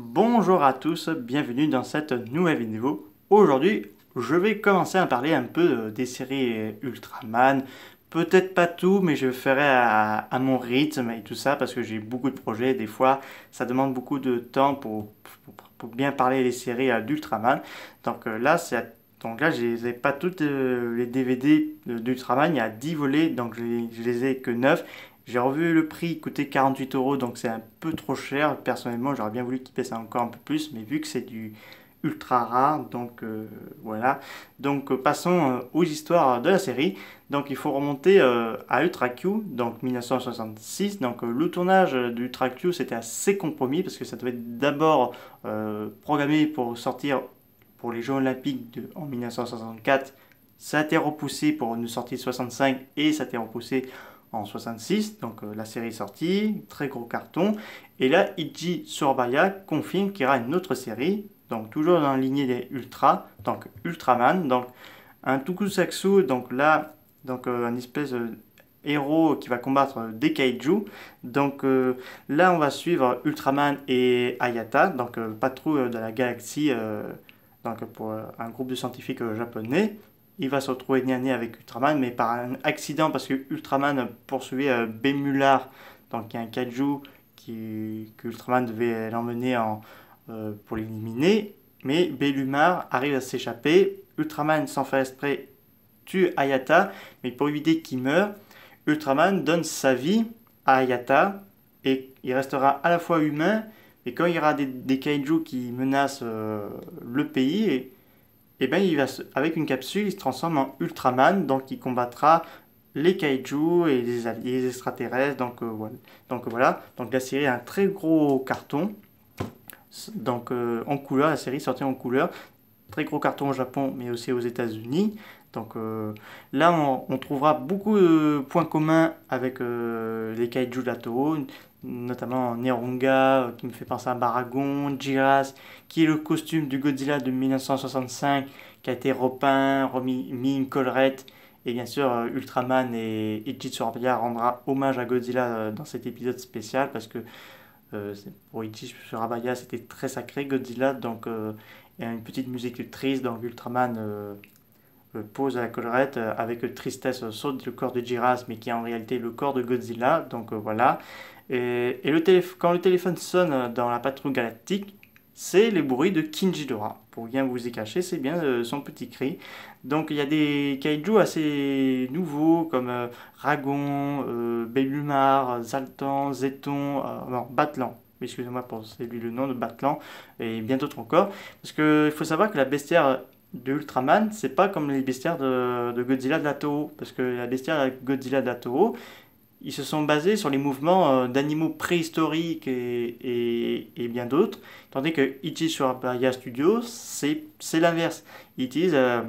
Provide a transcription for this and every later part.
Bonjour à tous, bienvenue dans cette nouvelle vidéo. Aujourd'hui, je vais commencer à parler un peu euh, des séries euh, Ultraman. Peut-être pas tout, mais je ferai à, mon rythme et tout ça parce que j'ai beaucoup de projets. Des fois, ça demande beaucoup de temps pour, bien parler des séries euh, d'Ultraman. Donc là, je n'ai pas toutes les DVD d'Ultraman, il y a 10 volets, donc je, ne les ai que 9. J'ai revu le prix, il coûtait 48 euros, donc c'est un peu trop cher. Personnellement, j'aurais bien voulu qu'il ça encore un peu plus, mais vu que c'est du ultra rare, donc euh, voilà. Donc euh, passons euh, aux histoires de la série. Donc il faut remonter à Ultra Q, donc 1966. Donc le tournage d'Ultra Q c'était assez compromis parce que ça devait être d'abord programmé pour sortir pour les Jeux Olympiques en 1964. Ça a été repoussé pour une sortie de 65 et ça a été repoussé en 66, donc euh, la série est sortie, très gros carton. Et là, Ichi Sorbaya confirme qu'il y aura une autre série, donc toujours dans la lignée des Ultra, donc Ultraman, donc un Tokusatsu, donc là, donc euh, un espèce de héros qui va combattre euh, des kaiju. Donc là, on va suivre Ultraman et Ayata, donc patrouille de la galaxie, donc pour un groupe de scientifiques japonais il va se retrouver dernier avec Ultraman, mais par un accident, parce que Ultraman poursuivait euh, Bemular, donc un kaiju qui, que Ultraman devait l'emmener euh, pour l'éliminer. Mais Belumar arrive à s'échapper. Ultraman, sans faire exprès, tue Ayata, mais pour éviter qu'il meure, Ultraman donne sa vie à Ayata, et il restera à la fois humain, et quand il y aura des, des qui menacent euh, le pays, et eh ben il va avec une capsule, il se transforme en Ultraman, donc il combattra les kaiju et les, alliés, extraterrestres. Donc, euh, voilà. donc euh, voilà, donc la série a un très gros carton. Donc euh, en couleur, la série sortie en couleur, très gros carton au Japon, mais aussi aux États-Unis. Donc là, on, trouvera beaucoup de points communs avec les kaiju de la notamment Nerunga, euh, qui me fait penser à Baragon, Jiras, qui est le costume du Godzilla de 1965, qui a été repeint, remis mis une collerette, et bien sûr euh, Ultraman et Ichi Surabaya rendra hommage à Godzilla euh, dans cet épisode spécial, parce que pour Ichi Surabaya c'était très sacré Godzilla, donc il y a une petite musique triste, donc Ultraman... Euh, pose à la collerette euh, avec tristesse saute le corps de Giras, mais qui est en réalité le corps de Godzilla. Donc euh, voilà. Et, et le quand le téléphone sonne dans la patrouille galactique, c'est les bruits de Kinjidora. Pour bien vous y cacher, c'est bien son petit cri. Donc il y a des kaiju assez nouveaux comme Ragon, euh, Zaltan, Zeton non, Batlan. Excusez-moi pour celui lui le nom de Batlan et bien d'autres encore. Parce qu'il faut savoir que la bestiaire de Ultraman, c'est pas comme les bestiaires de, de Godzilla de parce que la bestiaire de Godzilla d'Atoho, ils se sont basés sur les mouvements euh, d'animaux préhistoriques et, et, et bien d'autres, tandis que sur Baria Studios, c'est l'inverse. Ils utilisent, euh,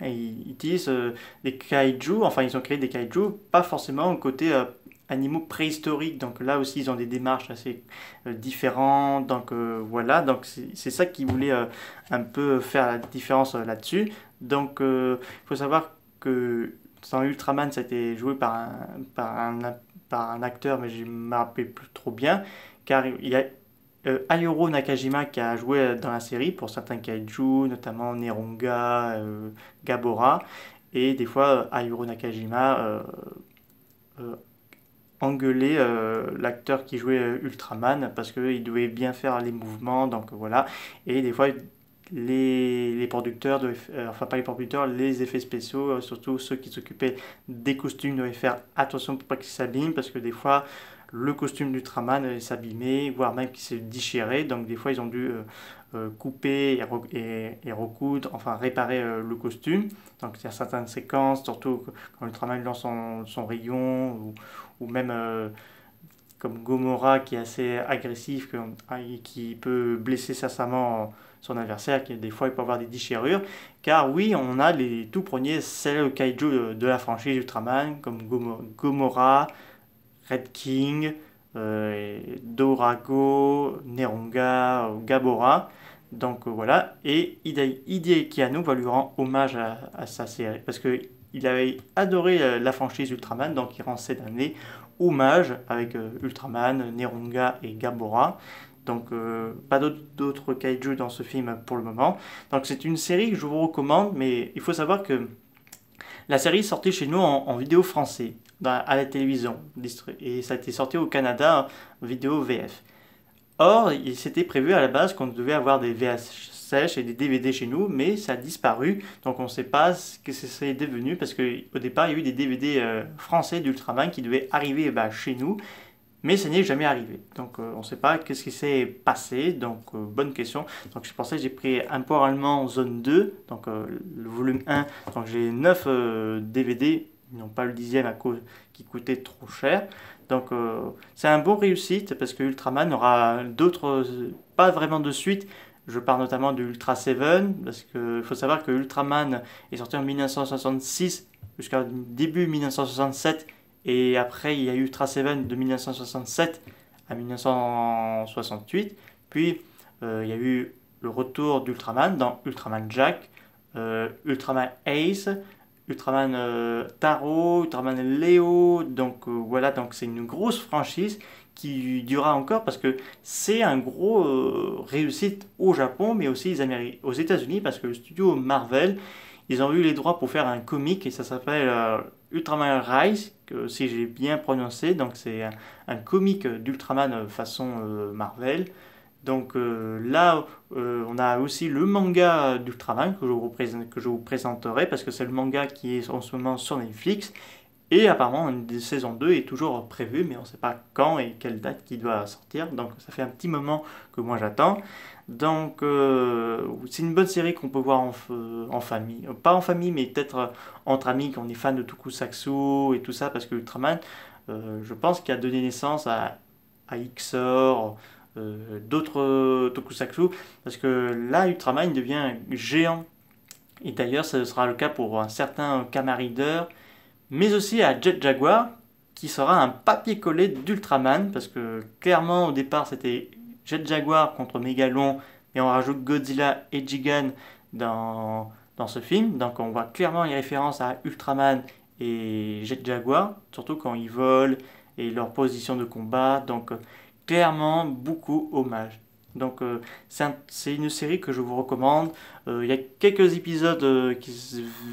ils euh, des kaijus, enfin ils ont créé des kaijus, pas forcément au côté animaux préhistoriques. Donc là aussi, ils ont des démarches assez euh, différentes. Donc euh, voilà, donc c'est ça qui voulait euh, un peu faire la différence là-dessus. Donc il faut savoir que dans Ultraman, ça a été joué par un, par un, par un acteur, mais je ne me rappelle plus trop bien, car il y a Ayuro Nakajima qui a joué dans la série pour certains kaiju, notamment Neronga, Gabora, et des fois Ayuro Nakajima engueuler euh, l'acteur qui jouait euh, Ultraman parce qu'il devait bien faire les mouvements, donc voilà. Et des fois, les, les producteurs, de euh, enfin pas les producteurs, les effets spéciaux, surtout ceux qui s'occupaient des costumes, devaient faire attention pour pas qu'ils s'abîment parce que des fois, le costume d'Ultraman est euh, s'abîmer, voire même qu'il s'est déchiré, Donc des fois, ils ont dû euh, euh, couper et, recoudre, enfin réparer le costume. Donc il y a certaines séquences, surtout quand Ultraman lance son, son rayon, ou, même comme Gomorrah qui est assez agressif, qui ah, qui peut blesser sincèrement son adversaire, qui des fois il peut avoir des déchirures. Car oui, on a les tout premiers celles kaiju de, la franchise Ultraman, comme Gomorrah. Red King, euh, Dorago, Neronga, euh, Gabora. Donc euh, voilà, et Hideki Kiano va lui rendre hommage à, sa série, parce qu'il avait adoré la franchise Ultraman, donc il rend cette année hommage avec Ultraman, Neronga et Gabora. Donc pas d'autres kaiju dans ce film pour le moment. Donc c'est une série que je vous recommande, mais il faut savoir que la série sortait chez nous en, vidéo français, à la télévision, et ça a été sorti au Canada en vidéo VF. Or, il s'était prévu à la base qu'on devait avoir des VHS et des DVD chez nous, mais ça a disparu, donc on ne sait pas ce que c'est devenu, parce qu'au départ, il y a eu des DVD euh, français d'Ultraman qui devaient arriver bah, chez nous, mais ça n'est jamais arrivé. Donc euh, on ne sait pas qu'est-ce qui s'est passé, donc euh, bonne question. Donc je pensais que j'ai pris un port allemand zone 2, donc euh, le volume 1, donc j'ai 9 DVD, non pas le dixième à cause qui coûtait trop cher. Donc c'est un bon réussite parce que Ultraman aura d'autres, pas vraiment de suite, je parle notamment de Ultra 7, parce qu'il faut savoir que Ultraman est sorti en 1966 jusqu'à début 1967. Et après, il y a eu Ultra Seven de 1967 à 1968. Puis, euh, il y a eu le retour d'Ultraman dans Ultraman Jack, euh, Ultraman Ace, Ultraman euh, Taro, Ultraman Leo Donc voilà, donc c'est une grosse franchise qui durera encore parce que c'est un gros réussite au Japon, mais aussi aux États-Unis parce que le studio Marvel ils ont eu les droits pour faire un comic et ça s'appelle euh, Ultraman Rise, que, si j'ai bien prononcé, donc c'est un, comique comic d'Ultraman euh, façon euh, Marvel. Donc là, on a aussi le manga d'Ultraman que, que je vous présenterai parce que c'est le manga qui est en ce moment sur Netflix et apparemment, une saison 2 est toujours prévue, mais on ne sait pas quand et quelle date qui doit sortir. Donc ça fait un petit moment que moi j'attends. Donc euh, c'est une bonne série qu'on peut voir en, famille. Pas en famille, mais peut-être euh, entre amis, quand on est fan de Tokusatsu et tout ça, parce que Ultraman, euh, je pense qu'il a donné naissance à, à XOR, d'autres Tokusatsu, parce que là, Ultraman devient géant. Et d'ailleurs, ce sera le cas pour un certain Kamarider mais aussi à Jet Jaguar, qui sera un papier-collé d'Ultraman, parce que clairement au départ c'était Jet Jaguar contre Megalon, et on rajoute Godzilla et Gigan dans, ce film, donc on voit clairement les référence à Ultraman et Jet Jaguar, surtout quand ils volent et leur position de combat, donc clairement beaucoup hommage. Donc euh, c'est une série que je vous recommande. Euh, il y a quelques épisodes euh,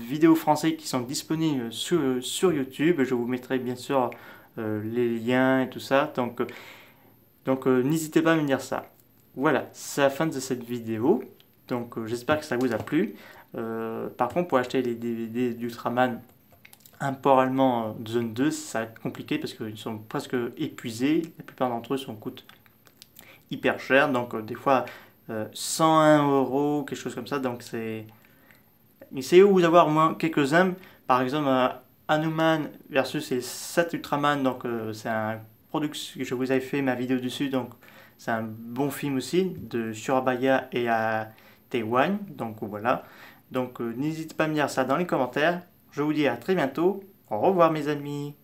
vidéos français qui sont disponibles sur, YouTube. Je vous mettrai bien sûr les liens et tout ça. Donc, donc n'hésitez pas à me dire ça. Voilà, c'est la fin de cette vidéo. Donc j'espère que ça vous a plu. par contre, pour acheter les DVD d'Ultraman, un port allemand zone 2, ça va être compliqué parce qu'ils sont presque épuisés. La plupart d'entre eux sont coûteux hyper cher, donc euh, des fois 101 euh, euros, quelque chose comme ça, donc c'est... Essayez vous d'avoir au moins quelques-uns, par exemple euh, Anuman versus les 7 Ultraman, donc c'est un produit que je vous avais fait ma vidéo dessus, donc c'est un bon film aussi, de Surabaya et à Taïwan, donc voilà. Donc n'hésitez pas à me dire ça dans les commentaires, je vous dis à très bientôt, au revoir mes amis